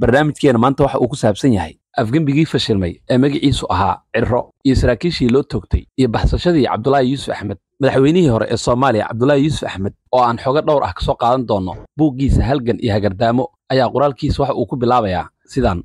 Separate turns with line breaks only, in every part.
barnaamijkeena maanta waxa uu ku saabsan yahay afgembigii fashilmay ee magiciisu ahaa cirro iyo saraakiishii loo toogtay iyo baxsashadii cabdulaahi yuusuf axmed madaxweynihii hore ee soomaaliya cabdulaahi yuusuf axmed oo aan xogo dhowr ah ka soo qaadan doonno buuggiisa halgan iyo hagardaamo ayaa qoraalkiisa waxa uu ku bilaabayaa sidaan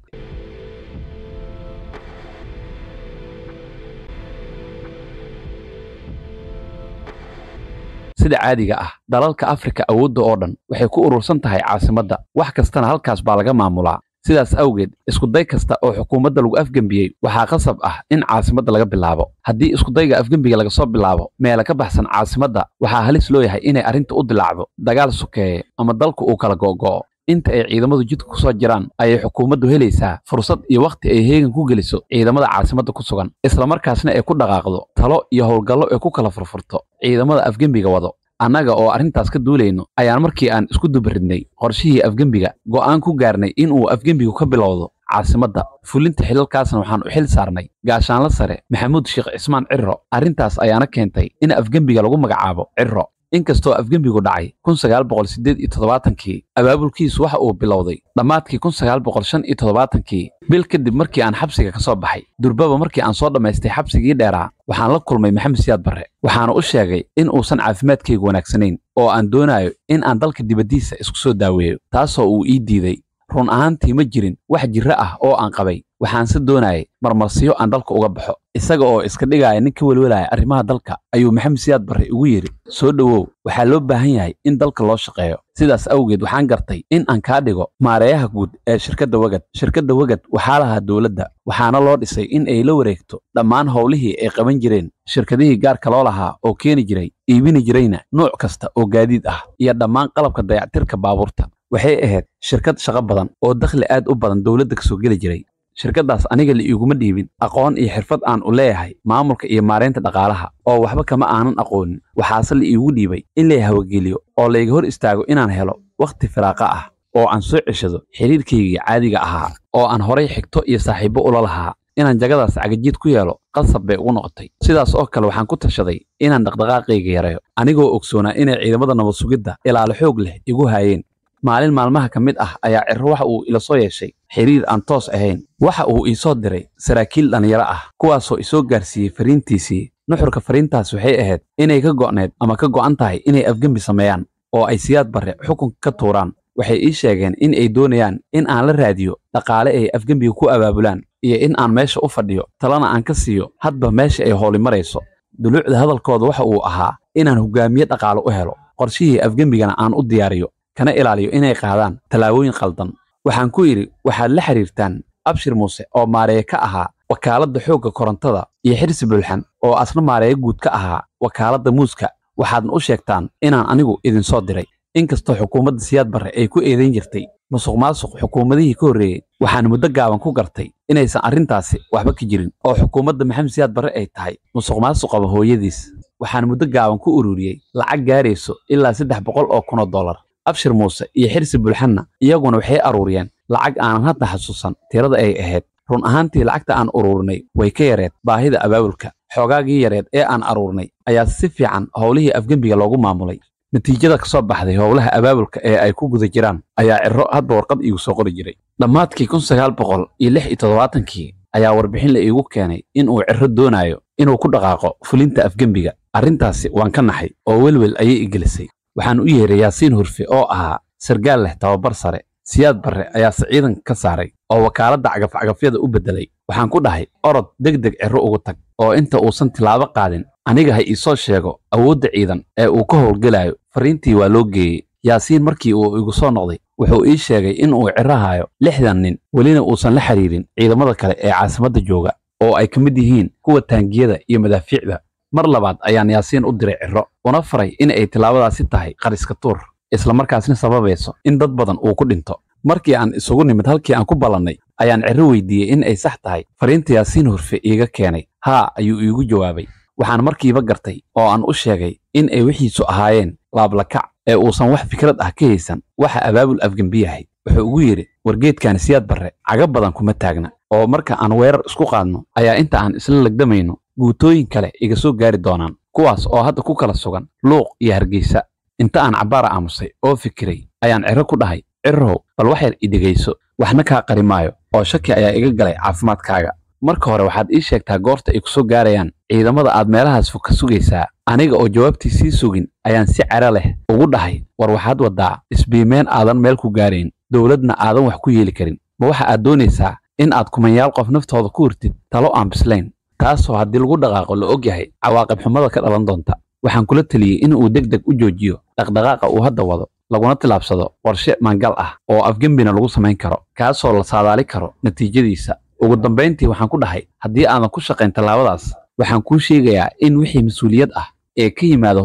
sida caadiga ah dalalka afrika awoodda oo dhan waxay ku urursan tahay caasimadda wax kastana halkaas baa laga maamulaa sidaas awgeed iskuday kasta oo xukuumadda lagu afgembiyey waxaa qasab ah in caasimadda laga bilaabo haddii iskudayga afgembiga laga soo bilaabo meela ka baxsan caasimadda waxaa halis loo yahay inay arrinta u dilaacdo dagaal sokeeye ama dalku uu kala go'go'o inta ay ciidamadu jidka soo jiraan ayay xukuumaddu helaysaa fursad iyo wakhti ay heegan ku geliso ciidamada caasimadda ku sugan islamarkaasna ay ku dhaqaaqdo talo iyo howlgallo ay ku kala furfurto ciidamada afgembiga wado annaga oo arrintaas ka duulayno ayaan markii aan isku dubaridnay qorshihii afgembiga go'aan ku gaarnay in uu afgembigu ka bilowdo caasimadda fulinta xilalkaasna waxaan u xil saarnay gaashaanla sare maxamuud sheekh cismaan cirro arrintaas ayaana keentay in afgembiga lagu magacaabo cirro inkastoo afgembigu dhacay kun sagaal boqol iyo toddobaatankii abaabulkiisu waxa uu bilowday dhammaadkii kun sagaal boqol shan iyo toddobaatankii bil kadib markii aan xabsiga ka soo baxay durbaba markii aan soo dhammaystay xabsigii dheeraa waxaan la kulmay maxamed siyaad barre waxaana u sheegay in uusan caafimaadkaygu wanaagsanayn oo aan doonayo in aan dalka dibaddiisa isku soo daaweeyo taasoo uu ii diiday run ahaantii ma jirin wax jirro ah oo aan qabay waxaanse doonayay marmarsiyo aan dalka uga baxo isaga oo iska dhigaya nin ka welwelaya arrimaha dalka ayuu maxamed siyaad barre ugu yidhi soo dhowow waxaa loo baahan yahay in dalka loo shaqeeyo sidaas awgeed waxaan gartay in aan kaa dhigo maareeyaha guud ee shirkadda wagad shirkadda wegad waxaa lahaa dowladda waxaana loo dhisay in ay la wareegto dhammaan howlihii ay qaban jireen shirkadihii gaarka loo lahaa oo keeni jiray iibini jirayna nuuc kasta oo gaadiid ah iyo dhammaan qalabka dayactirka baabuurta waxay ahayd shirkad shaqo badan oo dakhli aad u badan dowladda ka soo geli jiray shirkaddaas aniga la iiguma dhiibin aqoon iyo xirfad aan u leeyahay maamulka iyo maaraynta dhaqaalaha oo waxba kama aanan aqoonin waxaase la iigu dhiibay in lay hawageliyo oo layga hor istaago inaan helo wakhti firaaqa ah oo aan soo ceshado xidhiirkaygii caadiga ahaa oo aan horay xigto iyo saaxiibo ula lahaa inaan jagadaas cagajiid ku yeelo qasab bay ugu noqotay sidaas oo kale waxaan ku tashaday inaan dhaqdhaqaaqayga yareeyo anigoo ogsoonaa inay ciidamada nabadsugidda sugidda ilaalo xoog leh igu haayeen maalin maalmaha ka mid ah ayaa ciro waxa uu ila soo yeeshay xiriir aan toos ahayn waxa uu ii soo diray saraakiil dhallinyaro ah kuwaasoo isoo gaarsiiyey fariintiisii nuxurka fariintaas waxay ahayd inay ka go'need ama ka go'an tahay inay afgembi sameeyaan oo ay siyaad barre xukunka ka tuuraan waxay ii sheegeen in ay doonayaan in aan la raadiyo dhaqaale ay afgembiga ku abaabulaan iyo in aan meesha u fadhiyo talana aan ka siiyo hadba meesha ay howli marayso duluucda hadalkooda waxa uu ahaa inaan hogaamiye dhaqaale u helo qorshihii afgembigana aan u diyaariyo kana ilaaliyo inay qaadaan tallaabooyin khaldan waxaan ku yidhi waxaad la xidhiirtaan abshir muuse oo maareeye ka ahaa wakaaladda xoogga korontada iyo xirsi bulxan oo asna maareeye guud ka ahaa wakaaladda muuska waxaadna u sheegtaan inaan anigu idin soo diray inkastoo xukuumadda siyaad barre ay ku eedayn jirtay musuq maasuq xukuumadihii ka horreeyey waxaan muddo gaaban ku gartay inaysan arrintaasi waxba ka jirin oo xukuumadda maxamed siyaad barre ay tahay musuq maasuqaba hooyadiis waxaan muddo gaaban ku ururiyey lacag gaarayso ilaa saddex boqol oo kun dollar abshir muuse iyo xirsi bulxanna iyaguna waxay aruuriyeen lacag aanan hadda xasuusan tirada ay ahayd run ahaantii lacagta aan uruurnay way ka yareed baahida abaabulka xoogaagii yareed ee aan aruurnay ayaa si fiican howlihii afgembiga loogu maamulay natiijada ka soo baxday howlaha abaabulka ee ay ku guda jiraan ayaa cirro hadba warqad iigu soo qori jiray dhammaadkii kun sagaal boqol iyo lix iyo toddobaatankii ayaa warbixin la iigu keenay inuu cirro doonayo inuu ku dhaqaaqo fulinta afgembiga arrintaasi waan ka naxay oo welwel ayay igelisay waxaan u yeedhay yaasiin hurfe oo ahaa sargaal leh tababar sare siyaad barre ayaa siciidan ka saaray oo wakaaladda cagafcagafyada u beddelay waxaan ku dhahay orod deg deg ah, cirro ugu tag oo inta uusan tilaabo qaadin aniga ha iisoo sheego awoodda ciidan ee uu ka howlgelayo fariintii waa loo geeyey yaasiin markii uu igu soo noqday wuxuu ii sheegay in uu cirro lixdan nin welina uusan la xidhiirin ciidamada kale ee caasimadda jooga oo ay ka mid yihiin kuwa taangiyada iyo madaafiicda mar labaad ayaan yaasiin u diray ciro una faray in ay tilaabadaasi tahay qariska tuur isla islamarkaasna sababayso in dad badan uu ku dhinto markii aan isugu nimid halkii aan ku ballannay ayaan ciro weydiiyey in ay sax tahay fariinta yaasiin hurfe iiga keenay haa ayuu iigu jawaabay waxaan markiiba gartay oo aan u sheegay in ay wixiisu ahaayeen laablakac ee uusan wax fikrad ah ka haysan waxa abaabul afgembiyahay wuxuu ugu yidhi wargeedkan siyaad barre caga badan kuma taagna oo marka aan weerar isku qaadno ayaa inta aan isla legdamayno guutooyin kale iga soo gaari doonaan kuwaas oo hadda ku kala sugan luuq iyo hargeysa inta aan cabaara aamusay oo fikiray ayaan ciro ku dhahay cirrow bal wax yar idhegayso waxna kaa qarimaayo oo shaki ayaa iga galay caafimaadkaaga marka hore waxaad ii sheegtaa goorta ay ku soo gaarayaan ciidamada aad meelahaas fog ka sugaysaa aniga oo jawaabtii sii sugin ayaan si cero leh ugu dhahay war waxaad waddaa isbiimeen aadan meel ku gaarayn dowladna aadan wax ku yeeli karin ma waxa aad doonaysaa in aad kumanyaal qof naftooda ku hurtid talo aan bislayn taasoo haddii lagu dhaqaaqo la og yahay cawaaqib xumada ka dhalan doonta waxaan kula teliyey in uu deg deg u joojiyo dhaqdhaqaaqa uu hadda wado laguna tilaabsado warshe maangal ah oo afgembina lagu samayn karo kaasoo la saadaali karo natiijadiisa ugu dambayntii waxaan ku dhahay haddii aadan ku shaqayn tallaabadaas waxaan kuu sheegayaa in wixii mas-uuliyad ah ee ka yimaada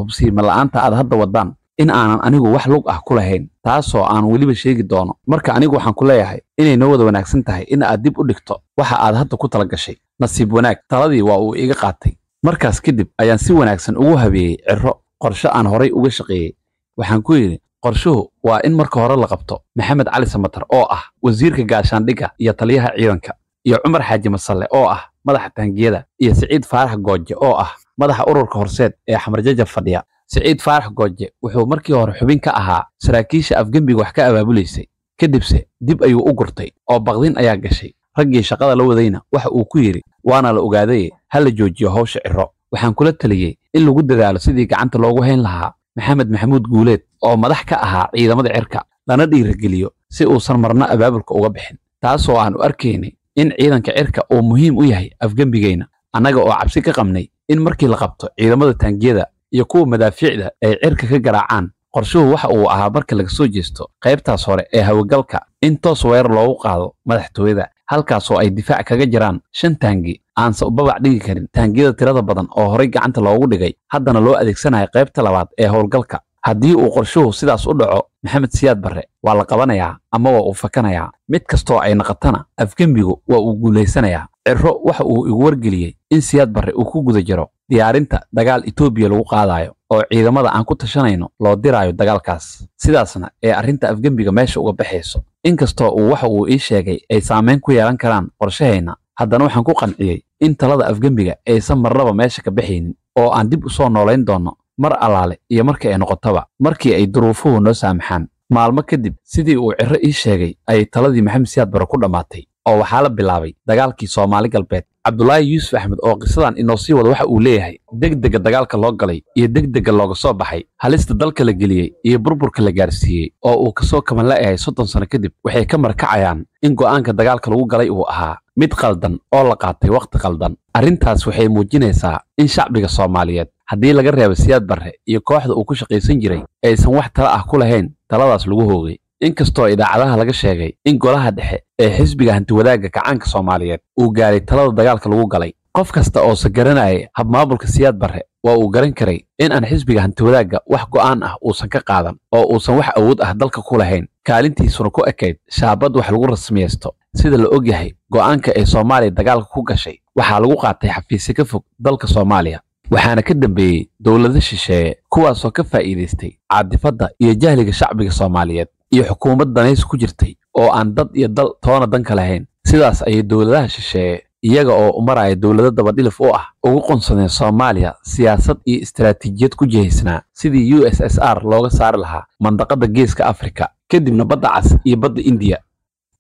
la'aanta aad hadda waddaan in aanan anigu wax lug ah ku lahayn taasoo aan weliba sheegi doono marka anigu waxaan ku leeyahay inay noo wada wanaagsan tahay in aad dib u dhigto waxa aad hadda ku tala gashay nasiib wanaag taladii waa uu iga qaatay markaas kadib ayaan si wanaagsan ugu habeeyey cirro qorshe aan horay uga shaqeeyey waxaan ku yidhi qorshuhu waa in marka hore la qabto maxamed cali samatar oo ah wasiirka gaashaandhigga iyo taliyaha ciidanka iyo cumar xaaji masalle oo ah madaxa taangiyada iyo siciid faarax gooje oo ah madaxa ururka horseed ee xamarjajab fadhiya siciid faarax gooje wuxuu markii hore xubin ka ahaa saraakiisha afgembiga wax ka abaabulaysay kadibse dib ayuu u gurtay oo baqdin ayaa gashay raggii shaqada la wadayna waxa uu ku yidhi waana la ogaadaye ha la joojiyo hawsha ciro waxaan kula teliyey in lagu dadaalo sidii gacanta loogu hayn lahaa maxamed maxamuud guuleed oo madax ka ahaa ciidamada cirka lana dhiirageliyo si uusan marno abaabulka uga bixin taasoo aan u arkaynay in ciidanka cirka uu muhiim u yahay afgembigayna annaga oo cabsi ka qabnay in markii la qabto ciidamada taangiyada iyo kuwa madaafiicda ay cirka ka garaacaan qorshuhu waxa uu ahaa marka laga soo jeesto qaybtaas hore ee hawagalka in toos weerar loogu qaado madaxtooyada halkaasoo ay difaac kaga jiraan shan taangi aanse ubabac dhigi karin taangiyada tirada badan oo horay gacanta loogu dhigay haddana loo adeegsanayo qaybta labaad ee howlgalka haddii uu qorshuhu sidaas u dhaco maxamed siyaad barre waa la qabanayaa ama waa uu fakanayaa mid kastoo ay naqatana afgembigu waa uu guulaysanayaa cirro waxa uu igu wargeliyey in siyaad barre uu ku guda jiro diyaarinta dagaal etoobiya lagu qaadaayo oo ciidamada aan ku tashanayno loo diraayo dagaalkaas sidaasna ee arrinta afgembiga meesha uga baxayso inkastoo uu waxa uu ii sheegay ay saamayn ku yeelan karaan qorshahayna haddana waxaan ku qanciyey in talada afgembiga aysan marnaba meesha ka baxaynin oo aan dib u soo noolayn doonno mar alaale iyo marka ay noqotaba markii ay duruufuhu noo saamaxaan maalmo kadib sidii uu cirro ii sheegay ayay taladii maxamed siyaad bare ku dhammaatay oo waxaa la bilaabay dagaalkii soomaali galbeed cabdulaahi yuusuf axmed oo qisadan inoo sii wada waxa uu leeyahay degdega dagaalka loo galay iyo degdega looga soo baxay halista dalka la geliyey iyo burburka la gaarsiiyey oo uu kasoo kabanla la'ahay soddon sano kadib waxay ka markacayaan in go'aanka dagaalka lagu galay uu ahaa mid qaldan oo la qaatay wakhti qaldan arrintaas waxay muujinaysaa in shacbiga soomaaliyeed haddii laga reebo siyaad barre iyo kooxda uu ku shaqaysan jiray aysan wax tala ah ku lahayn taladaas lagu hoogay inkastoo idaacadaha laga sheegay in golaha dhexe ee xisbiga hantiwadaagga kacaanka soomaaliyeed uu gaaray talada dagaalka lagu galay qof kasta oo se garanayay habmaamulka siyaad barre waa uu garan karay in aan xisbiga hantiwadaagga wax go'aan ah uusan ka qaadan oo uusan wax awood ah dalka ku lahayn kaalintiisuna ku ekayd shaabad wax lagu rasmiyeysto sida la og yahay go'aanka ee soomaaliya dagaalka ku gashay waxaa lagu qaatay xafiisyo ka fog dalka soomaaliya waxaana ka dambeeyey dowlado shisheeye kuwaasoo ka faa'iidaystay caadifadda iyo jahliga shacbiga soomaaliyeed iyo xukuumad danays ku jirtay oo aan dad iyo dal toona danka lahayn sidaas ayay dowladaha shisheeye iyaga oo u maraya dowlado dabadhilif u ah ugu qunsadeen soomaaliya siyaasad iyo istaraatiijiyad ku jihaysnaa sidii u s s r looga saari lahaa mandaqadda geeska afrika kadibna badda cas iyo badda indiya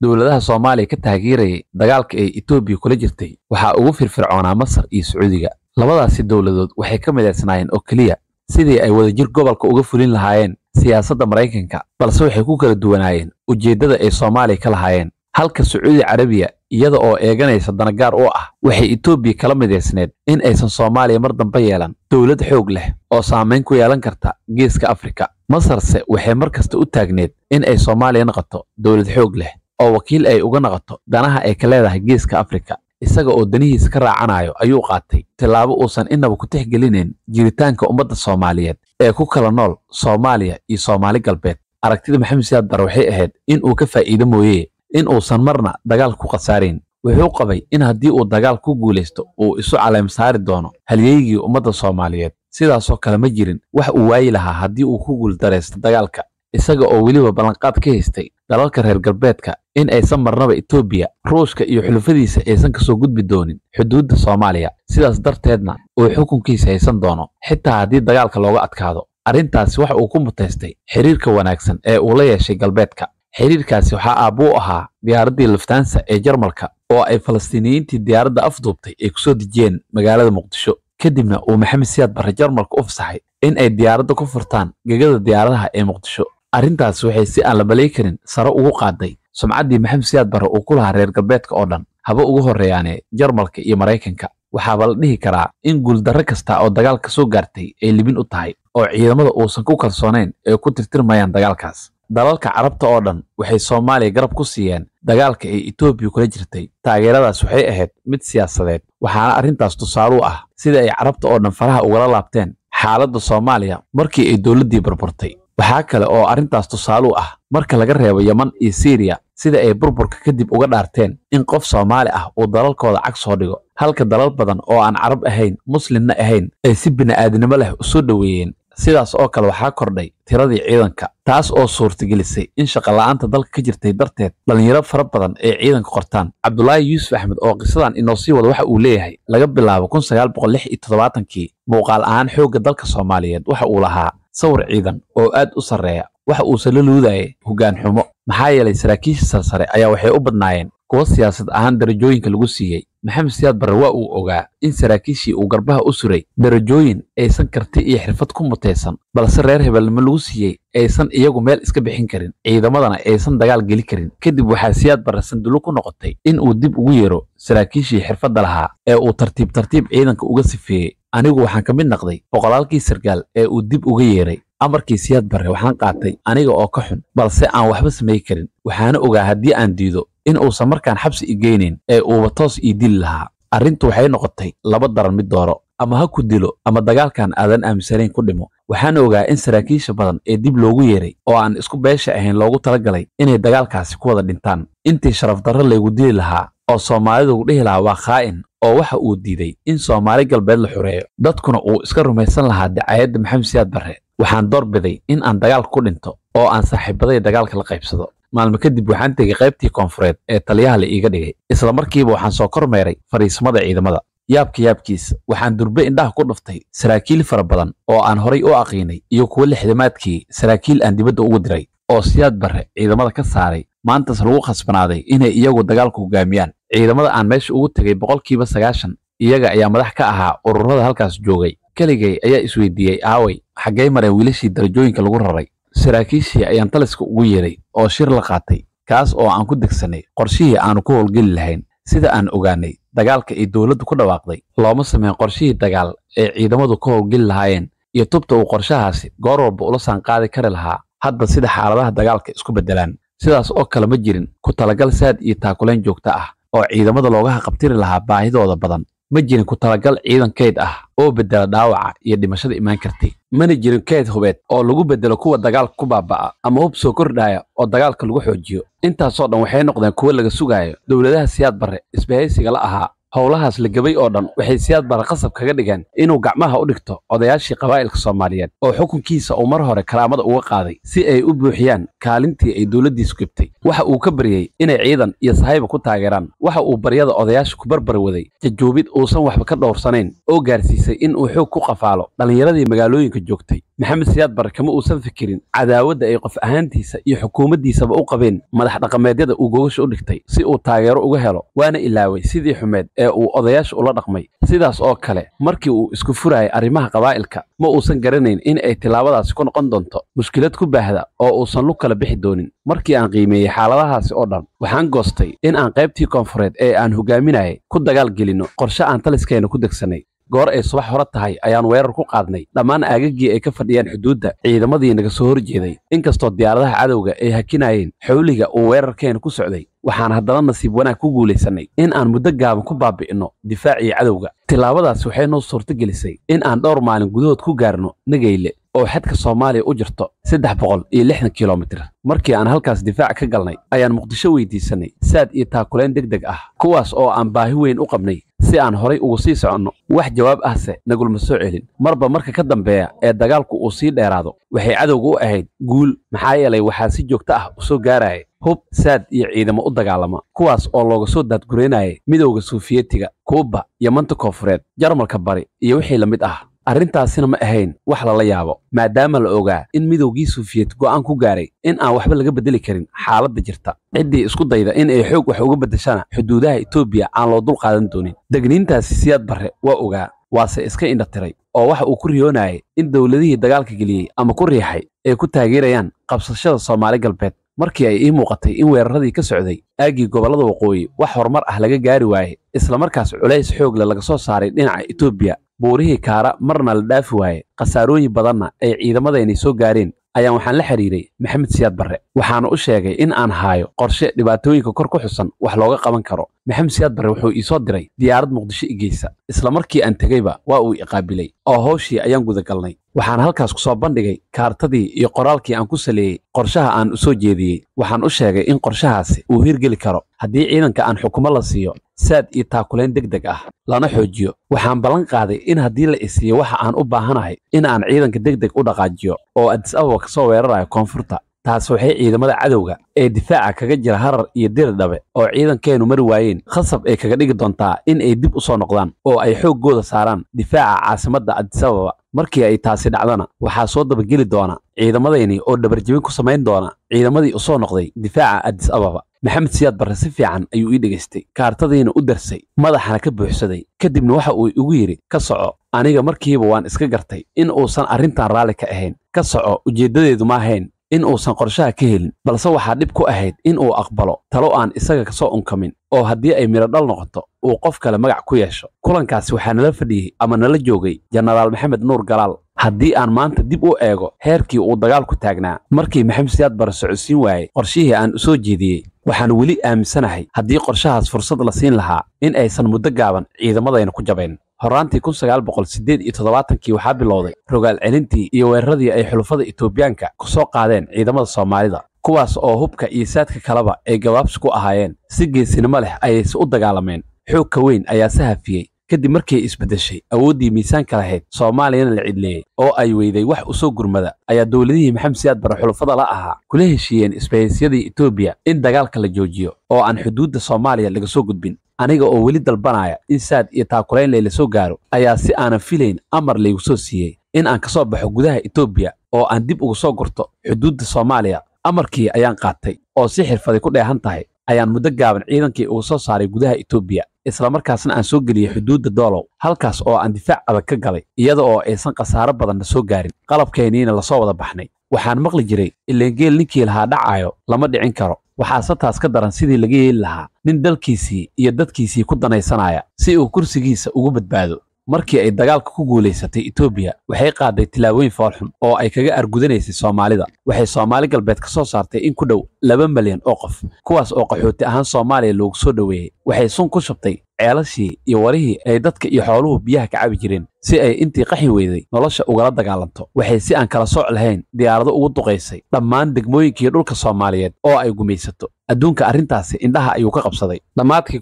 dowladaha soomaaliya ka taageerayay dagaalka ay etoobiya kula jirtay waxaa ugu firfircoonaa masar iyo sacuudiga labadaasi dowladood waxay ka midaysnaayeen oo keliya sidii ay wadajir gobolka uga fulin lahaayeen siyaasadda maraykanka balse waxay ku kala duwanaayeen ujeeddada ay soomaaliya ka lahaayeen halka sacuudi carabiya iyada oo eeganaysa danagaar u ah waxay etoobiya kala midaysneed in aysan soomaaliya mar dambe yeelan dowlad xoog leh oo saamayn ku yeelan karta geeska afrika masarse waxay mar kasta u taagneed in ay soomaaliya noqoto dowlad xoog leh oo wakiil ay uga noqoto danaha ay ka leedahay geeska afrika isaga oo danihiisa ka raacanayo ayuu qaatay tilaabo uusan inaba ku tixgelinayn jiritaanka ummadda soomaaliyeed ee ku kala nool soomaaliya iyo soomaali galbeed aragtida maxamed siyaad waxay ahayd in uu ka faa'iido mooyee in uusan marna dagaal ku khasaarayn wuxuu qabay in haddii uu dagaal ku guulaysto uu isu caleem saari doono halyeygii ummadda soomaaliyeed sidaasoo kale ma jirin wax uu waayi lahaa haddii uu ku guuldaraysto dagaalka isaga oo weliba ballanqaad ka haystay dalalka reer galbeedka in aysan marnaba etoobiya ruushka iyo xulufadiisa aysan kasoo gudbi doonin xuduudda soomaaliya sidaas darteedna uu xukunkiisa haysan doono xitaa haddii dagaalka looga adkaado arrintaasi waxa uu ku mutaystay xiriirka wanaagsan ee uu la yeeshay galbeedka xiriirkaasi waxaa aabbu u ahaa diyaaraddii laftaansa ee jarmalka oo ay falastiiniyiintii diyaaradda afduubtay ay ku soo dejiyeen magaalada muqdisho kadibna uu maxamed siyaad barre jarmalka u fasaxay in ay diyaaradda ku furtaan gegada diyaaradaha ee muqdisho arrintaas waxay si aan la balay karin sare ugu qaaday sumcaddii maxamed siyaad barre uu ku lahaa reer galbeedka oo dhan haba ugu horreeyaane jarmalka iyo maraykanka waxaaba la dhihi karaa in guuldarro kasta oo dagaalka soo gaartay ay libin u tahay oo ciidamada uusan ku kalsoonayn ay ku tirtirmayaan dagaalkaas dalalka carabta oo dhan waxay soomaaliya garab ku siiyeen dagaalka ay etoobiya kula jirtay taageeradaas waxay ahayd mid siyaasadeed waxaana arrintaas tusaale ah sida ay carabta oo dhan faraha ugala laabteen xaaladda soomaaliya markii ay dowladdii burburtay waxaa kale oo arrintaas tusaale u ah marka laga reebo yeman iyo siiriya sida ay burburka kadib uga dhaarteen in qof soomaali ah uu dalalkooda cag soo dhigo halka dalal badan oo aan carab ahayn muslimna ahayn ay si bini'aadnimo leh usoo dhoweeyeen sidaas oo kale waxaa kordhay tiradii ciidanka taas oo suurtagelisay in shaqola'aanta dalka ka jirtay darteed dhallinyaro fara badan ay ciidanka qortaan cabdulaahi yuusuf axmed oo qisadan inoo sii wada waxa uu leeyahay laga bilaabo kun sagaal iyo toddobaatankii muuqaal ahaan xoogga dalka soomaaliyeed waxa uu lahaa sawir ciidan oo aad u sarreeya waxa uuse la luudayay hoggaan xumo maxaa yeelay saraakiisha sarsare ayaa waxay u badnaayeen kuwo siyaasad ahaan darajooyinka lagu siiyey maxamed siyaad barre waa uu ogaa in saraakiishii uu garbaha u suray darajooyin aysan karti iyo xirfad ku mutaysan balse reer hebelnimo lagu siiyey aysan iyagu meel iska bixin karin ciidamadana aysan dagaal geli karin kadib waxaa siyaad barre sandullo ku noqotay in uu dib ugu yeero saraakiishii xirfadda lahaa ee uu tartiib tartiib ciidanka uga sifeeyey anigu waxaan ka mid naqday boqolaalkii sarkaal ee uu dib uga yeeray amarkii siyaad barre waxaan qaatay aniga oo ka xun balse aan waxba samay karin waxaana ogaa haddii aan diido in uusan markaan xabsi i geynayn ee uuba toos ii dili lahaa arrintu waxay noqotay laba daran mid dooro ama ha ku dilo ama dagaalkan aadan aaminsanayn ku dhimo waxaan ogaa in saraakiisha badan ee dib loogu yeeray oo aan isku beesha ahayn loogu talagalay inay dagaalkaasi ku wada dhintaan intii sharafdarro laygu dili lahaa oo soomaalidu dhihi lahaa waa khaa'in oo waxa uu diiday in soomaali galbeed la xureeyo dadkuna uu iska rumaysan lahaa dacayadda maxamed siyaad barre waxaan doorbiday in aan dagaalka ku dhinto oo aan saaxiibaday dagaalka la qaybsado maalmo kadib waxaan tegay qaybtii koonfureed ee taliyaha la iiga dhigay isla markiiba waxaan soo kormeeray fadhiisamada ciidamada yaabka yaabkiisa waxaan durbe indhaha ku dhuftay saraakiil fara badan oo aan horay u aqiinay iyo kuwa lixdamaadkii saraakiil aan dibadda ugu diray oo siyaad barre ciidamada ka saaray maantaas lagu khasbanaaday inay iyagu dagaalka hogaamiyaan ciidamada aan meesha ugu tegay boqolkiiba sagaashan iyaga ayaa madax ka ahaa ururada halkaas joogay keligay ayaa isweydiiyey aaway xaggay mareen wiilashii darajooyinka lagu raray saraakiishii ayaan taliska ugu yeedhay oo shir la qaatay kaas oo aan ku degsanay qorshihii aanu ku howlgeli lahayn sida aan ogaanay dagaalka ay dowladdu ku dhawaaqday looma sameyn qorshihii dagaal ee ciidamadu ka howlgeli lahaayeen iyo tubta uu qorshahaasi goor walba ula saanqaadi kari lahaa hadda sida xaaladaha dagaalka isku beddelaan sidaas oo kale ma jirin ku talagal saad iyo taakulayn joogto ah oo ciidamada looga haqabtiri lahaa baahidooda badan ma jirin ku talagal ciidan kayd ah oo beddela dhaawaca iyo dhimashada imaan kartay mana jirin kayd hubeed oo lagu beddelo kuwa dagaal ku baaba'a ama hub soo kordhaaya oo dagaalka lagu xoojiyo intaasoo dhan waxay noqdeen kuwa laga sugaayo dowladaha siyaad barre isbahaysiga la ahaa howlahaas la gebay oo dhan waxay siyaad baraqasab kaga dhigeen inuu gacmaha u dhigto odayaashii qabaa'ilka soomaaliyeed oo xukunkiisa uu mar hore karaamada uga qaaday si ay u buuxiyaan kaalintii ay dowladdiisu gebtay waxa uu ka baryey inay ciidan iyo sahayba ku taageeraan waxa uu baryada odayaasha ku barbar waday jajuubid uusan waxba ka dhowrsanayn oo gaarsiisay in uu xoog ku qafaalo dhallinyaradii magaalooyinka joogtay maxamed siyaad bare kama uusan fikirin cadaawadda ay qof ahaantiisa iyo xukuumaddiisaba u qabeen madax dhaqameedyada uu gogasha u dhigtay si uu taageero uga helo waana ilaaway sidii xumeed ee uu odayaasha ula dhaqmay sidaas oo kale markii uu isku furayay arrimaha qabaa'ilka ma uusan garanayn in ay tilaabadaasi ku noqon doonto mushkilad ku baahda oo uusan lug kala bixi doonin markii aan qiimeeyey xaaladahaasi oo dhan waxaan goostay in aan qaybtii koonfureed ee aan hogaaminayay ku dagaal gelinno qorshe aan taliskeenna ku degsanay goor ay subax hore tahay ayaan weerar ku qaadnay dhammaan aagagii ay ka fadhiyeen xuduudda ciidamadii naga soo horjeeday inkastoo diyaaradaha cadowga ay hakinayeen xawliga uu weerarkeena ku socday waxaan haddana nasiib wanaag ku guulaysannay in aan muddo gaaban ku baabi'inno difaacii cadowga tillaabadaas waxay noo suurtogelisay in aan dhowr maalin gudahood ku gaarno nagayle oo xadka soomaaliya u jirto saddex boqol iyo lixdan kilomitir markii aan halkaas difaac ka galnay ayaan muqdisho weydiisannay saad iyo taakulayn deg deg ah kuwaas oo aan baahi weyn u qabnay si aan horay ugu sii soconno wax jawaab ahse nagulma soo celin marba marka ka dambeeya ee dagaalku uu sii dheeraado waxay cadowga u ahayd guul maxaa yeelay waxaa si joogto ah u soo gaarayay hub saad iyo ciidamo u dagaalama kuwaas oo looga soo daadguraynayay midowda sofiyetiga kuuba iyo manta koofureed jarmalka bari iyo wixii la mid ah arrintaasina ma ahayn wax lala yaabo maadaama la ogaa in midowgii suufiyeed go'aan ku gaaray in aan waxba laga bedeli karin xaaladda jirta ciddii isku dayda in ay xoog wax uga beddeshana xuduudaha etoobiya aan loo dul qaadan doonin degniintaasi siyaad barre waa ogaa waase iska indhatiray oo waxa uu ku riyoonayay in dowladihii dagaalka geliyey ama ku riixay ay ku taageerayaan qabsashada soomaali galbeed markii ay ii muuqatay in weeraradii ka socday aaggii gobollada waqooyi wax horumar ah laga gaari waayey isla markaas culays xoogle laga soo saaray dhinaca etoobiya buurihii kaara marna la dhaafi waaye khasaarooyin badanna ay ciidamadaynay soo gaareen ayaan waxaan la xidhiiray maxamed siyaad barre waxaana u sheegay in aan haayo qorshe dhibaatooyinka kor ku xusan wax looga qaban karo maxamed siyaad barre wuxuu ii soo diray diyaarad muqdisho igeysa isla markii aan tegeyba waa uu iqaabilay oo hawshii ayaan gudagalnay waxaan halkaas ku soo bandhigay kaartadii iyo qoraalkii aan ku saleeyey qorshaha aan u soo jeediyey waxaan u sheegay in qorshahaasi uu hirgeli karo haddii ciidanka aan xukumo la siiyo saad iyo taakulayn deg deg ah lana xoojiyo waxaan ballan qaaday in haddii la isiiyo waxa aan u baahanahay in aan ciidanka deg deg u dhaqaajiyo oo adis ababa ka soo weerarayo koonfurta taas waxay ciidamada cadowga ee difaaca kaga jira harar iyo dhabe oo ciidankeennu mari waayeen khasab ay kaga dhigi doontaa in ay dib u soo noqdaan oo ay xooggooda saaraan difaaca caasimadda adisababa markii ay taasi dhacdana waxaa soo dabageli doona ciidamadayni oo dhabarjebin ku samayn doona ciidamadii u soo noqday difaaca adis ababa maxamed siyaad barre si fiican ayuu ii dhegaystay kaartadiina u darsay madaxana ka buuxsaday kadibna waxa uu igu yidhi ka soco aniga markiiba waan iska gartay in uusan arrintan raalli ka ahayn ka soco ujeeddadeedu maahayn in uusan qorshaha ka helin balse waxaa dhib ku ahayd in uu aqbalo talo aan isaga kasoo unkamin oo haddii ay midhodhal noqoto uu qof kale magac ku yeesho kulankaasi waxaa nala fadhiyey ama nala joogay jenaraal maxamed nuur galaal haddii aan maanta dib u eego heerkii uu dagaalku taagnaa markii maxamed siyaad bara socodsiin waayey qorshihii aan u soo jeediyey waxaan weli aaminsanahay haddii qorshahaas fursad la siin lahaa in aysan muddo gaaban ciidamadayna ku jabayn horraantii kun sagaal iyo toddobaatankii waxaa bilowday rogaal celintii iyo weeraradii ay xulufada etoobiyaanka ku soo qaadeen ciidamada soomaalida kuwaas oo hubka iyo saadka kaleba ay gabaabsi ku ahaayeen si geesinimo leh ayayse u dagaalameen xoogka weyn ayaa sahafiyey kadib markay isbeddeshay awooddii miisaanka lahayd soomaaliyana la cidleeyey oo ay weyday wax u soo gurmada ayaa dowladihii maxamed siyaad bare xulafada la ahaa kula heshiiyeen isbahaysyadii etoobiya in dagaalka la joojiyo oo aan xuduudda soomaaliya laga soo gudbin aniga oo weli dalbanaya in saad iyo taakulayn layla soo gaaro ayaa si aanan filayn amar laygu soo siiyey in aan ka soo baxo gudaha etoobiya oo aan dib uga soo gurto xuduudda soomaaliya amarkii ayaan qaatay oo si xirfaday ku dheehan tahay ayaan muddo gaaban ciidankii uga soo saaray gudaha etoobiya islamarkaasna aan soo geliyey xuduudda doolow halkaas oo aan difaac adag ka galay iyada oo aysan khasaaro badanna soo gaarin qalabkayniina lasoo wada baxnay waxaan maqli jiray ileengeel ninkii lahaa dhacaayo lama dhicin karo waxaase taas ka daran sidii laga yeeli lahaa nin dalkiisii iyo dadkiisii ku danaysanaya si uu kursigiisa ugu badbaado markii ay dagaalka ku guulaysatay etoobiya waxay qaaday tilaabooyin foolxun oo ay kaga argudanaysay soomaalida waxay soomaali galbeed ka soo saartay in ku dhow laba malyan oo qof kuwaas oo qaxooti ahaan soomaaliya loogu soo dhoweeyey waxay sun ku shubtay ceelashii iyo warihii ay dadka iyo xooluhu biyaha ka cabi jireen si ay intii qaxi weyday nolosha ugala dagaalanto waxay si aan kala sooc lahayn diyaarado ugu duqaysay dhammaan degmooyinkii dhulka soomaaliyeed oo ay gumaysato adduunka arrintaasi indhaha ayuu ka qabsaday dhammaadkii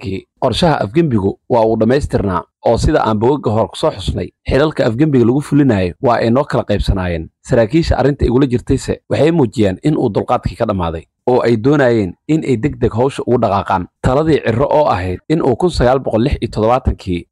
kii qorshaha afgembigu waa uu dhammaystirnaa oo sida aan bogoga hore kusoo xusnay xilalka afgembiga lagu fulinayo waa ay noo kala qaybsanaayeen saraakiisha arrinta igula jirtayse waxay muujiyeen in uu dulqaadkii ka dhammaaday oo ay doonayeen in ay deg deg howsha ugu dhaqaaqaan taladii cirro oo ahayd inuu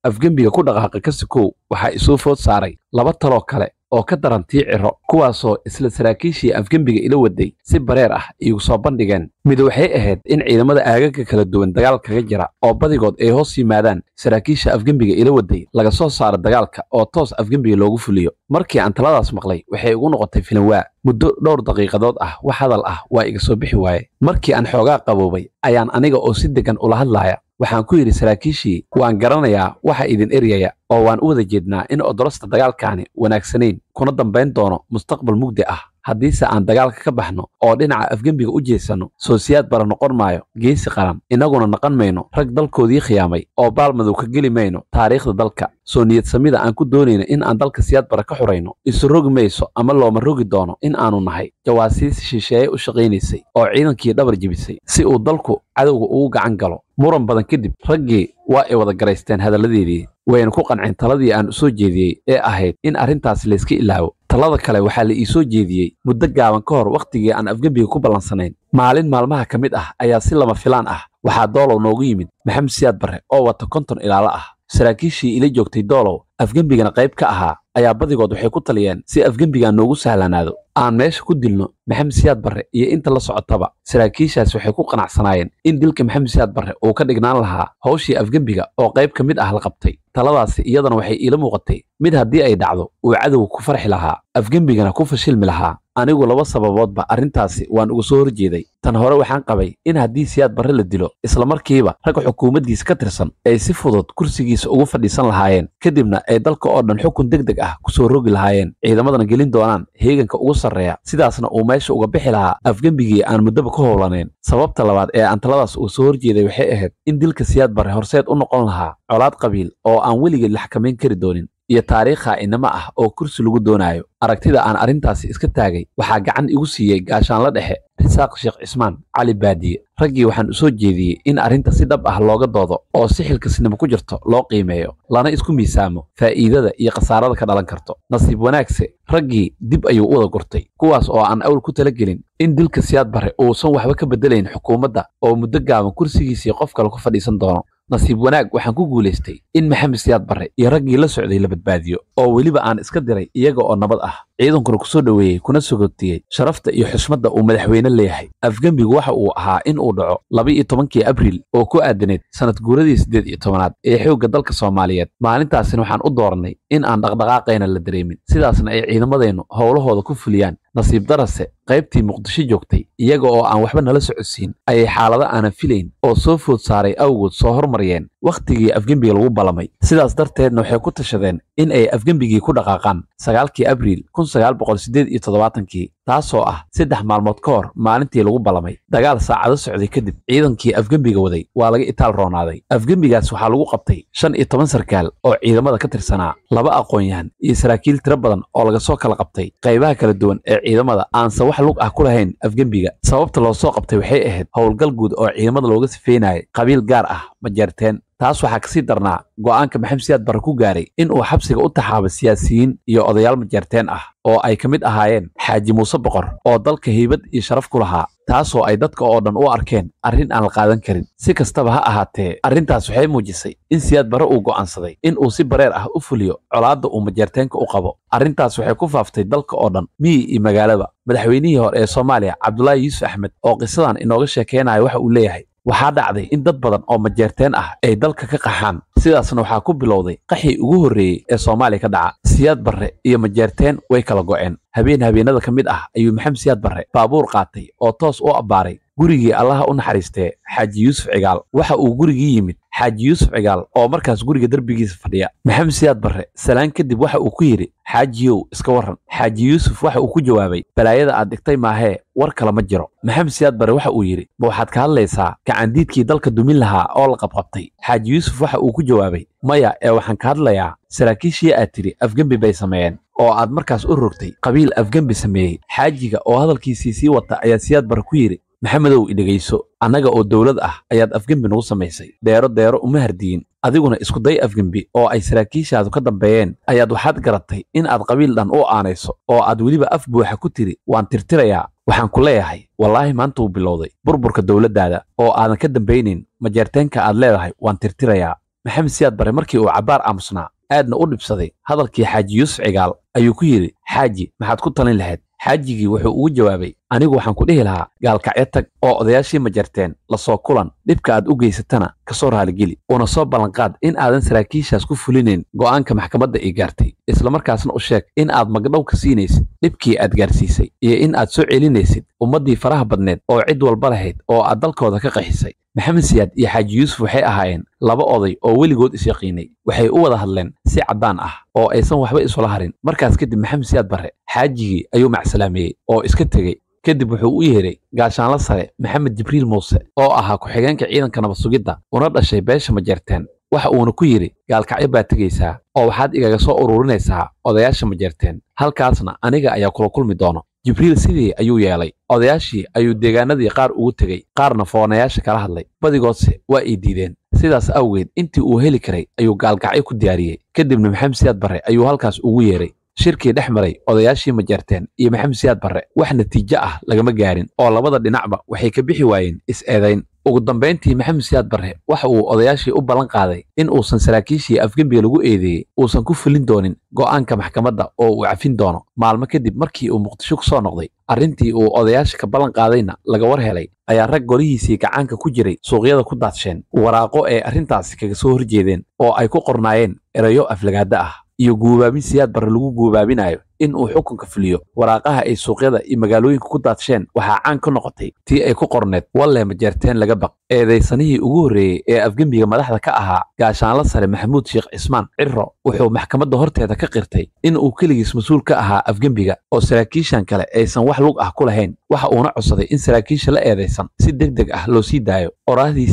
afgembiga ku dhaqaaqi kasikow waxaa isuu food saaray laba taloo kale oo ka daran tii ciro kuwaasoo isla saraakiishii afgembiga ila waday si bareer ah iigu soo bandhigeen mid waxay ahayd in ciidamada aagaga kala duwan dagaal kaga jira oo badigood ay hoos yimaadaan saraakiisha afgembiga ila waday laga soo saaro dagaalka oo toos afgembiga loogu fuliyo markii aan taladaas maqlay waxay igu noqotay filinwaa muddo dhowr daqiiqadood ah wax hadal ah waa iga soo bixi waaye markii aan xoogaa qaboobay ayaan aniga oo si deggan ula hadlaaya waxaan ku yidhi saraakiishii waan garanayaa waxa idin eryaya oo waan u wada jeednaa in odolosta dagaalkaani wanaagsanayn kuna dambayn doono mustaqbal mugdi ah haddiise aan dagaalka ka baxno oo dhinaca afgembiga u jeesanno soosiyaad bara noqon maayo geesi qaran inaguna naqan mayno rag dalkoodii khiyaamay oo baalmadow ka geli mayno taariikhda dalka soo niyad samida aan ku doonayna in aan dalka siyaad bara ka xurayno isu rogi mayso ama looma rogi doono in aanu nahay jawaasiisi shisheeye u shaqaynaysay oo ciidankii dhabar jibisay si uu dalku cadowga ugu gacan galo muran badan kadib raggii waa ay wada garaysteen hadalladeedii wayna ku qanceen taladii aan u soo jeediyey ee ahayd in arrintaasi layska ilaawo talada kale waxaa la ii soo jeediyey muddo gaaban ka hor wakhtigii aan afgembiga ku ballansanayn maalin maalmaha ka mid ah ayaa si lama filaan ah waxaa doolow noogu yimid maxamed siyaad barre oo wata konton ilaalo ah saraakiishii ila joogtay doolow afgembigana qayb ka ahaa ayaa badigood waxay ku taliyeen si afgembigaa noogu sahlanaado aan meesha ku dilno maxamed siyaad barre iyo inta la socotaba saraakiishaas waxay ku qanacsanaayeen in dilka maxamed siyaad barre uu ka dhignaan lahaa howshii afgembiga oo qayb ka mid ah la qabtay taladaasi iyadana waxay iila muuqatay mid haddii ay dhacdo uu cadowga ku farxi lahaa afgembigana ku fashilmi lahaa anigu laba sababoodba arrintaasi waan uga soo horjeeday tan hore waxaan qabay in haddii siyaad barre la dilo islamarkiiba ragga xukuumaddiisa ka tirsan ay si fudud kursigiisa ugu fadhiisan lahaayeen kadibna ay dalka oo dhan xukun deg deg ah ku soo rogi lahaayeen ciidamadana gelin doonaan heeganka ugu sarreeya sidaasna uu meesha uga bixi lahaa afgembigii aan muddoba ka howlanayn sababta labaad ee aan taladaas uga soo horjeeday waxay ahayd in dilka siyaad barre horseed u noqon lahaa colaad qabiil oo aan weligeed la xakamayn kari doonin iyo taariikh khaa'inimo ah oo kursi lagu doonayo aragtida aan arrintaasi iska taagay waxaa gacan igu siiyey gaashaanla dhexe risaaq sheekh cismaan cali baadiye raggii waxaan u soo jeediyey in arrinta si dhab ah looga doodo oo si xilkasnimo ku jirto loo qiimeeyo lana isku miisaamo faa'iidada iyo khasaarada ka dhalan karto nasiib wanaagse raggii dib ayuu u wada gurtay kuwaas oo aan awl ku talagelin in dilka siyaad barre uusan waxba ka beddelayn xukuumadda oo muddo gaaban kursigiisii qof kale ku fadhiisan doono nasiib wanaag waxaan ku guulaystay in maxamed siyaad barre iyo raggii la socday la badbaadiyo oo weliba aan iska diray iyaga oo nabad ah ciidankuna ku soo dhoweeyey kuna sogotiyey sharafta iyo xushmadda uu madaxweyne leeyahay afgembigu waxa uu ahaa in uu dhaco laba iyo tobankii abriil oo ku aadaneed sannad guuradii siddeed iyo tobanaad ee xoogga dalka soomaaliyeed maalintaasina waxaan u doornay in aan dhaqdhaqaaqayna la dareemin sidaasna ay ciidamadeennu howlahooda ku fuliyaan nasiib darase qaybtii muqdisho joogtay iyaga oo aan waxba nala socodsiin ayay xaalado aanan filayn oo soo food saaray awgood soo hormariyeen wakhtigii afgembiga lagu balamay sidaas darteedna waxay ku tashadeen in ay afgembigii ku dhaqaaqaan sagaalkii abriil kun sagaal boqol siddeed iyo toddobaatankii taasoo ah saddex maalmood ka hor maalintii lagu balamay dagaal saacado socday kadib ciidankii afgembiga waday waa laga itaal roonaaday afgembigaas waxaa lagu qabtay shan iyo toban sarkaal oo ciidamada ka tirsanaa laba aqoon-yahan iyo saraakiil tiro badan oo laga soo kala qabtay qaybaha kala duwan ee ciidamada aanse wax lug ah ku lahayn afgembiga sababta loo soo qabtay waxay ahayd howlgal guud oo ciidamada looga sifeynaya qabiil gaar ah ma jeerteen taas waxaa kasii darnaa go'aanka maxamed siyaad barre ku gaaray in uu xabsiga u taxaaba siyaasiyiin iyo odayaal majeerteen ah oo ay ka mid ahaayeen xaaji muuse boqor oo dalka hiibad iyo sharaf ku lahaa taasoo ay dadka oo dhan u arkeen arrin aan la qaadan karin si kastaba ha ahaatee arrintaas waxay muujisay in siyaad bare uu go'aansaday in uu si bareer ah u fuliyo colaadda uu majeerteenka u qabo arrintaas waxay ku faaftay dalka oo dhan miyi iyo magaalaba madaxweynihii hore ee soomaaliya cabdulaahi yuusuf axmed oo qisadan inooga sheekeynayo waxa uu leeyahay waxaa dhacday in dad badan oo majeerteen ah ay dalka ka qaxaan sidaasna waxaa ku bilowday qaxii ugu horreeyey ee soomaaliya ka dhaca siyaad barre iyo majeerteen way kala go'een habeen habeenada ka mid ah ayuu maxamed siyaad barre baabuur qaatay oo toos u abbaaray gurigii allaha u naxariistee xaaji yuusuf cigaal waxa uu gurigii yimid xaaji yuusuf cigaal oo markaas guriga derbigiisa fadhiya maxamed siyaad barre salaan kadib waxa uu ku yidhi xaajiyow iska warran xaaji yuusuf waxa uu ku jawaabay balaayada aad dhigtay maahee war kale ma jiro maxamed siyaad barre waxa uu yidhi ma waxaad ka hadlaysaa gacandiidkii dalka dumin lahaa oo la qabqabtay xaaji yuusuf waxa uu ku jawaabay maya ee waxaan ka hadlayaa saraakiishii aad tidhi afgembi bay sameeyeen oo aad markaas u rogtay qabiil afgembi sameeyey xaajiga oo hadalkiisii sii wata ayaa siyaad bara ku yidhi maxamedow idhegayso annaga oo dowlad ah ayaad afgembi nagu samaysay deero deero uma hardiyin adiguna iskuday afgembi oo ay saraakiishaadu ka dambeeyeen ayaad waxaad garatay in aad qabiil dhan u aanayso oo aad weliba af buuxa ku tiri waan tirtirayaa waxaan ku leeyahay wallaahi maanta bilowday burburka dowladdaada oo aadan ka dambaynin majeerteenka aad leedahay waan tirtirayaa maxamed siyaad bare markii uu cabbaar aamusnaa aadna u dhibsaday hadalkii xaaji yuusuf cigaal ayuu ku yidhi xaaji maxaad ku talin lahayd xaajigii wuxuu ugu jawaabay anigu waxaan ku dhihi lahaa gaalkacyo tag oo odayaashii majarteen lasoo kulan dhibka aad u geysatana ka soo raaligeli una soo ballanqaad in aadan saraakiishaas ku fulinayn go'aanka maxkamadda ii gaartay isla markaasna u sheeg in aad magdhow ka siinaysid dhibkii aad gaarsiisay iyo in aad soo celinaysid ummaddii faraha badneed oo cid walba lahayd oo aad dalkooda ka qaxisay maxamed siyaad iyo xaaji yuusuf waxay ahaayeen laba oday oo weligood isyaqiinay waxay u wada hadleen si caddaan ah oo aysan waxba isula harin markaas kadib maxamed siyaad barre xaajigii ayuu macsalaameeyey oo iska tegey kadib wuxuu u yeedhay gaashaanla sare maxamed jibriil muuse oo ahaa ku-xigeenka ciidanka nabad sugidda una dhashay beesha majeerteen waxa uuna ku yidhi gaalkacyo baad tegaysaa oo waxaad igaga soo ururinaysaa odayaasha majeerteen halkaasna aniga ayaa kula kulmi doono jibriil sidii ayuu yeelay odayaashii ayuu deegaanadii qaar ugu tegey qaarna foonayaasha kala hadlay badigoodse waa ii diideen sidaas awgeed intii uu heli karay ayuu gaalgacyo ku diyaariyey kadibna maxamed siyaad barre ayuu halkaas ugu yeeray shirkii dhex maray odayaashii majeerteen iyo maxamed siyaad barre wax natiijo ah lagama gaarin oo labada dhinacba waxay ka bixi waayeen is-eedayn ugu dambayntii maxamed siyaad barre waxa uu odayaashii u ballan qaaday in uusan saraakiishii afgembiga lagu eedeeyey uusan ku fulin doonin go'aanka maxkamadda oo uu cafin doono maalmo kadib markii uu muqdisho ku soo noqday arrintii uu odayaasha ka ballan qaadayna laga war helay ayaa rag golihiisii gacaanka ku jiray suuqyada ku daadsheen waraaqo ee arrintaasi kaga soo horjeedeen oo ay ku qornaayeen erayo aflagaada ah iyo guubaabin siyaad barre lagu guubaabinayo in uu xukunka fuliyo waraaqaha ay suuqyada iyo magaalooyinka ku daadsheen waxaa caan ka noqotay tii ay ku qorneed walle majeerteen laga baq eedaysanihii ugu horreeyey ee afgembiga madaxda ka ahaa gaashaanla sare maxamuud sheekh cismaan cirro wuxuu maxkamadda horteeda ka qirtay in uu keligiis mas-uul ka ahaa afgembiga oo saraakiishan kale aysan wax lug ah ku lahayn waxa uuna codsaday in saraakiisha la eedaysan si deg deg ah loo sii daayo orahdii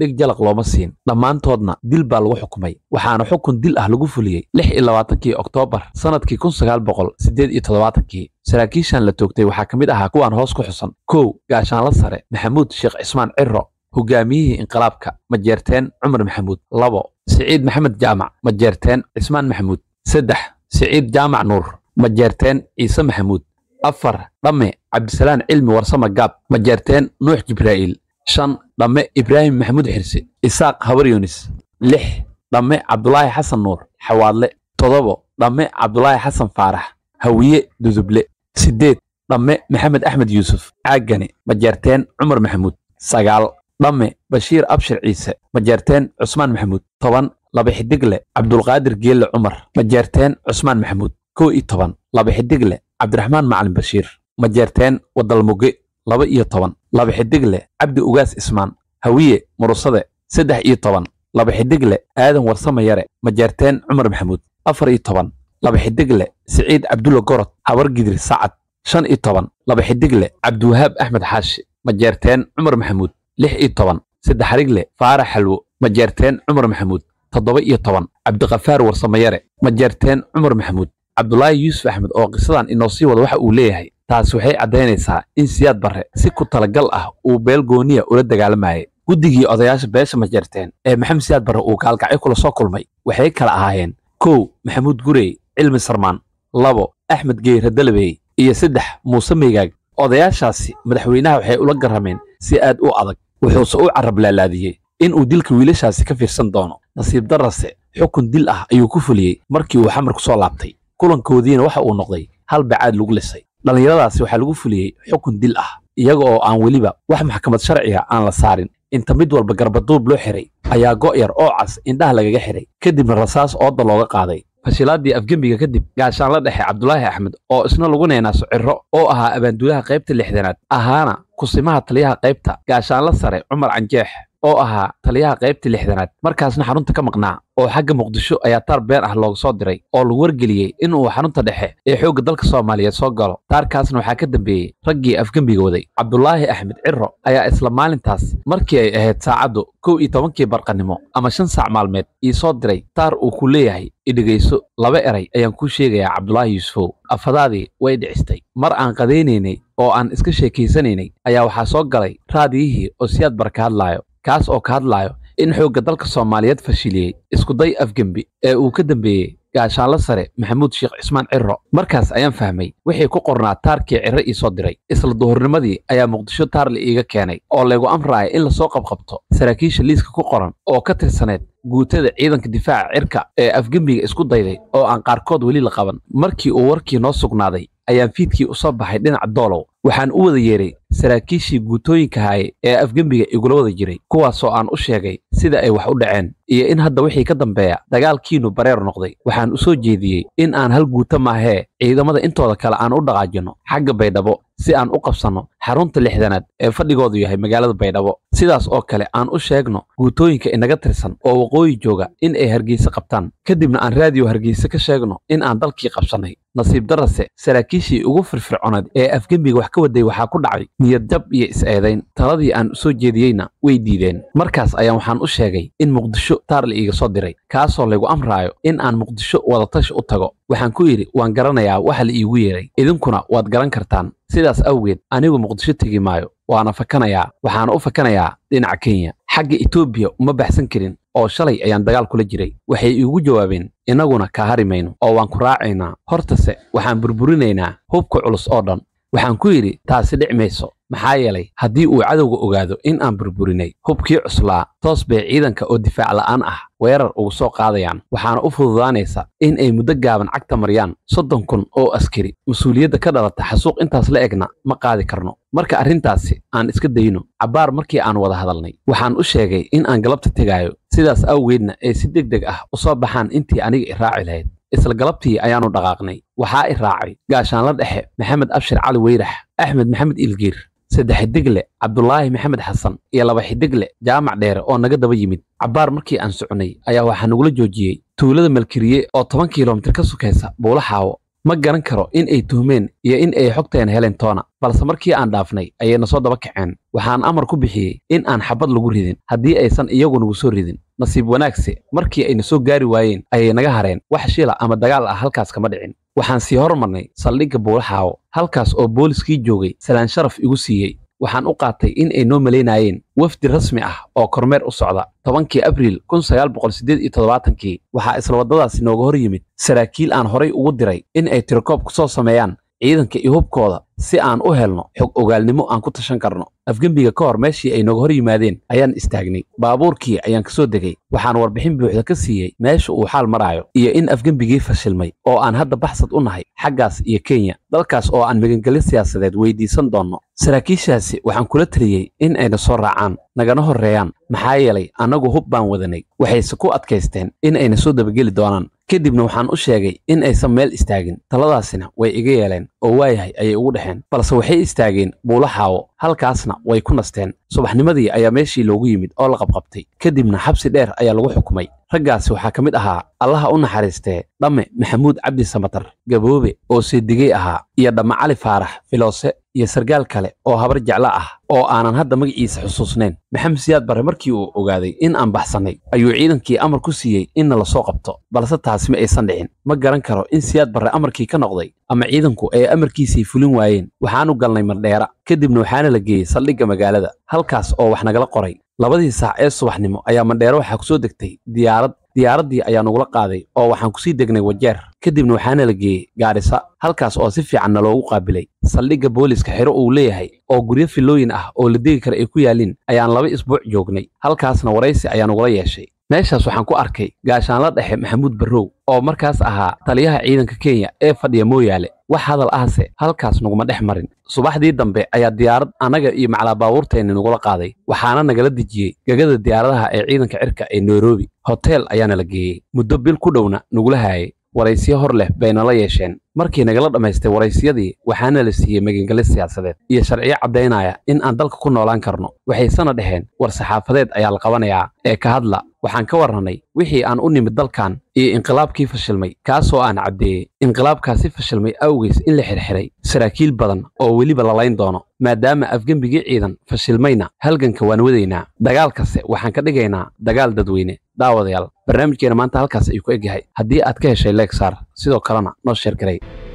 dhig jalaq looma siin dhammaantoodna dil baa lagu xukumay waxaana xukun dil ah lagu fuliyey lix iyo labaatankii oktoobar sannadkii kun sagaal boqol siddeed iyo toddobaatankii saraakiishan la toogtay waxaa ka mid ahaa kuwaan hoos ku xusan kow gaashaanla sare maxamuud sheekh cismaan ciro hogaamiyihii inqilaabka majeerteen cumar maxamuud labo siciid maxamed jaamac majeerteen cismaan maxamuud saddex siciid jaamac nuur majeerteen ciise maxamuud afar dhamme cabdisalaan cilmi warsama gaab majeerteen nuux jibraa'iil shan dhamme ibraahim maxamuud xirse isaaq habar yuunis lix dhamme cabdulaahi xasan nuur xawaadle todobo dhamme cabdulaahi xasan faarax hawiye duduble siddeed dhamme maxamed axmed yuusuf caaggani majeerteen cumar maxamuud sagaal dhamme bashiir abshir ciise majeerteen cusmaan maxamuud toban labaxidigle cabdulqaadir geelle cumar majeerteen cusmaan maxamuud kow iyo toban labaxidigle cabdiraxmaan macalin bashiir majeerteen wadalmuge laba iyo toban labaxidigle cabdi ugaas ismaan hawiye murusade saddex iyo toban labaxidigle aadan warsama yare majeerteen cumar maxamuud afar iyo toban labaxidigle siciid cabdulla gorod habar gidir sacad shan iyo toban labaxidigle cabdiwahaab axmed xaashi majeerteen cumar maxamuud lix iyo toban saddex xarigle faarax xalwo majeerteen cumar maxamuud toddoba iyo toban cabdikafaar warsamayare majeerteen cumar maxamuud cabdulaahi yuusuf axmed oo qisadan inoo sii wada waxa uu leeyahay taas waxay caddaynaysaa in siyaad barre si ku talagal ah uu beel gooniya ula dagaalamayay guddigii odayaasha beesha majeerteen ee maxamed siyaad barre uu kaalkacyo kula soo kulmay waxay kala ahaayeen kow maxamuud gurey cilmi sarmaan labo axmed geyra dalabey iyo saddex muuse meygaag odayaashaasi madaxweynaha waxay ula garameen si aad u adag wuxuuse u laalaadiyey in uu dilka wiilashaasi ka fiirsan doono nasiib darrase xukun dil ah ayuu ku fuliyey markii uu xamar ku soo laabtay kulankoodiina waxa uu noqday hal bacaad lagu lisay dhallinyaradaasi waxaa lagu fuliyey xukun dil ah iyaga oo aan weliba wax maxkamad sharciga ah aan la saarin inta mid walba garbaduub loo xiray ayaa go'yar oo cas indhaha lagaga xiray kadibna rasaas ooda looga qaaday fashilaaddii afgembiga kadib gaashaanla dhexe cabdulaahi axmed oo isna lagu neenaaso cirro oo ahaa abaanduulaha qaybta lixdanaad ahaana kusimaha taliyaha qaybta gaashaanla sare cumar canjeex oo ahaa taliyaha qaybtii lixdanaad markaasna xarunta ka maqnaa oo xagga muqdisho ayaa taar been ah loogu soo diray oo lagu wargeliyey in uu xarunta dhexe ee xoogga dalka soomaaliyeed soo galo taarkaasna waxaa ka dambeeyey raggii afgembigooday cabdulaahi axmed ciro ayaa isla maalintaas markii ay ahayd saacaddu kow iyo tobankii barqanimo ama shan saac maalmeed ii soo diray taar uu ku leeyahay idhegayso laba eray ayaan kuu sheegayaa cabdulaahi yuusufow afadaadii way dhicistay mar aan qadaynaynay oo aan iska sheekaysanaynay ayaa waxaa soo galay raadiyihii oo siyaad barka hadlaayo kaas oo ka hadlayo in xoogga dalka soomaaliyeed fashiliyey iskuday afgembi ee uu ka dambeeyey gaashaanla sare maxamuud sheekh cismaan ciro markaas ayaan fahmay wixii ku qornaa taarkii cirre ii soo diray isla duhurnimadii ayaa muqdisho taar la iiga keenay oo laygu amraaya in lasoo qabqabto saraakiisha liiska ku qoran oo ka tirsaneed guutada ciidanka difaaca cirka ee afgembiga isku dayday oo aan qaarkood weli la qaban markii uu warkii noo sugnaaday ayaan fiidkii u soo baxay dhinaca doolow waxaan u wada yeeray saraakiishii guutooyinka haye ee afgembiga igula wada jiray kuwaasoo aan u sheegay sida ay wax u dhaceen iyo in hadda wixii ka dambeeya dagaalkiinnu bareer noqday waxaan u soo jeediyey in aan hal guuto maahee ciidamada intooda kale aan u dhaqaajinno xagga baydhabo si aan u qabsanno xarunta lixdanaad ee fadhigoodu yahay magaalada baydhabo sidaas oo kale aan u sheegno guutooyinka inaga tirsan oo waqooyi jooga in ay hargeyse qabtaan kadibna aan raadiyo hargeyse ka sheegno in aan dalkii qabsannay nasiib darase saraakiishii ugu firfirconayd ee afgembiga wax wax ka waday waxaa ku dhacay niyaddab iyo is-eedayn taladii aan usoo jeediyeyna way diideen markaas ayaan waxaan u sheegay in muqdisho taar la iiga soo diray kaasoo laygu amraayo in aan muqdisho wadatash u tago waxaan ku yidhi waan garanayaa waxa la iigu yeeray idinkuna waad garan kartaan sidaas awgeed anigu muqdisho tegi maayo waana fakanayaa waxaana u fakanayaa dhinaca kenya xagga etoobiya uma baxsan karin oo shalay ayaan dagaal kula jiray waxay iigu jawaabeen innaguna kaa mayno oo waan ku raacaynaa hortase waxaan burburinaynaa hubka culus oo dhan waxaan ku yidhi taasi dhic mayso maxaa yeelay haddii uu cadowga ogaado in aan burburinay hubkii cuslaa toos bay ciidanka oo difaac la'aan ah weerar ugu soo qaadayaan waxaana u fududaanaysa in ay muddo gaaban cagta maryaan soddon kun oo askari mas-uuliyadda ka dhalata xasuuq intaas la egna ma qaadi karno marka arrintaasi aan iska dayno cabbaar markii aan wada hadalnay waxaan u sheegay in aan galabta tegaayo sidaas awgeedna ay si deg deg ah u soo baxaan intii aniga i raaci lahayd isla galabtii ayaanu dhaqaaqnay waxaa i raacay gaashaanla dhexe maxamed abshir cali weyrax axmed maxamed ilgiir saddex xidigle cabdulaahi maxamed xasan iyo laba xidigle jaamac dheere oo naga daba yimid cabbaar markii aan soconnay ayaa waxaa nagula joojiyey tuulada malkiriye oo toban kilomitir ka sukaysa buulaxaawo ma garan karo in ay tuhmeen iyo in ay xogteen heleen toona balse markii aan dhaafnay ayayna soo daba kaceen waxaan amar ku bixiyey in aan xabad lagu ridin haddii aysan iyagu nagu soo ridin nasiib wanaagse markii ayna soo gaari waayeen ayay naga hareen wax shila ama dagaal ah halkaas kama dhicin waxaan sii hormarnay saldhigga buulaxaawo halkaas oo booliskii joogay salaan sharaf igu siiyey waxaan u qaatay in ay noo malaynayeen wafdi rasmi ah oo kormeer u socda tobankii abriil kun sagaal boqol siddeed iyo toddobaatankii waxaa isla waddadaasi nooga hor yimid saraakiil aan horay ugu diray in ay tirokoob ku soo sameeyaan ciidanka iyo hubkooda si aan u helno xog ogaalnimo aan ku tashan karno afgembiga ka hor meeshii ay naga hor yimaadeen ayaan istaagnay baabuurkii ayaan ka soo degay waxaan warbixin buuxda ka siiyey meesha uu xaal maraayo iyo in afgembigii fashilmay oo aan hadda baxsad u nahay xaggaas iyo kenya dalkaas oo aan magangelin siyaasadeed weydiisan doonno saraakiishaasi waxaan kula teliyey in ayna soo raacaan nagana horreeyaan maxaa yeelay annagu hub baan wadanay waxayse ku adkaysteen in ayna soo dabageli doonaan kadibna waxaan u sheegay in aysan meel istaagin taladaasina way iga yeeleen oo waayahay ayay ugu dhexeen balse waxay istaageen buula xaawo halkaasna way ku nasteen subaxnimadii ayaa meeshii loogu yimid oo la qabqabtay kadibna xabsi dheer ayaa lagu xukumay raggaasi waxaa ka mid ahaa allaha u naxariistee dhamme maxamuud cabdi samatar gaboobe oo digey ahaa iyo dhamme cali faarax filoose iyo sargaal kale oo habar jecla ah oo aanan hadda magiciisa xusuusnayn maxamed siyaad barre markii uu ogaaday in aan baxsannay ayuu ciidankii amar ku siiyey inna la soo qabto balse taasi ma aysan dhicin ma garan karo in siyaad barre amarkii ka noqday ama ciidanku ay amarkiisii fulin waayeen waxaanu galnay mardheera kadibna waxaana la geeyey saldhigga magaalada halkaas oo wax nagala qoray labadii saax ee subaxnimo ayaa mandheero waxaa kusoo degtay diyaarad diyaaraddii ayaa nagula qaaday oo waxaan kusii degnay wajeer kadibna waxaana la geeyey gaadhisa halkaas oo si fiican na loogu qaabilay saldhigga booliiska xero uu leeyahay oo guryo filooyin ah oo la degi kara ay ku yaalliin ayaan laba isbuuc joognay halkaasna waraysi ayaa nagula yeeshay meeshaas waxaan ku arkay gaashaan la dhexe maxamuud barrow oo markaas ahaa taliyaha ciidanka kenya ee fadhiya mooyaale wax hadal ahse halkaas naguma dhex marin subaxdii dambe ayaa diyaarad annaga iyo maclaa baabuurteenni nagula qaaday waxaana nagala dejiyey gegada diyaaradaha ee ciidanka cirka ee nairobi hotel ayaana la geeyey muddo bil ku dhowna nagula haayay waraysiyo hor leh baynala yeesheen markii nagala dhammaystay waraysiyadii waxaana la siiyey magangeli siyaasadeed iyo sharciyo caddaynaya in aan dalka ku noolaan karno waxaysana dhaheen war saxaafadeed ayaa la qabanayaa ee ka hadla waxaan ka warranay wixii aan u nimid dalkan iyo inqilaabkii fashilmay kaasoo aan caddeeyey inqilaabkaasi fashilmay awgeys in la xirxiray saraakiil badan oo weliba lalayn doono maadaama afgembigii ciidan fashilmayna halganka waan wadaynaa dagaalkase waxaan ka dhigaynaa dagaal dadweyne daawadayaal barnaamijkeena maanta halkaas ayuu ku egyahay haddii aad ka heshay leeg saar sidoo kalena noo sheer garay